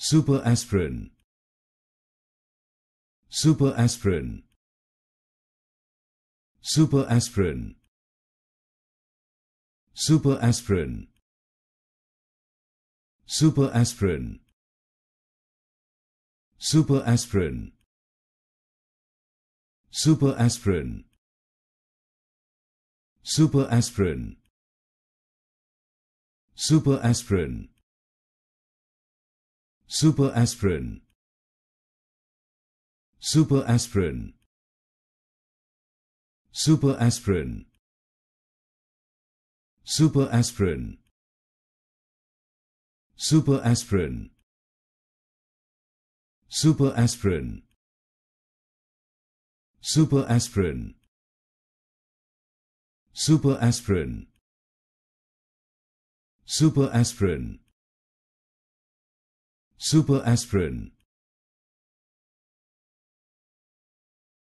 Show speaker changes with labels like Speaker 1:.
Speaker 1: Super aspirin. Super aspirin. Super aspirin. Super aspirin. Super aspirin. Super aspirin. Super aspirin. Super aspirin. Super aspirin. Super aspirin. Super aspirin. Super aspirin. Super aspirin. Super aspirin. Super aspirin. Super aspirin. Super aspirin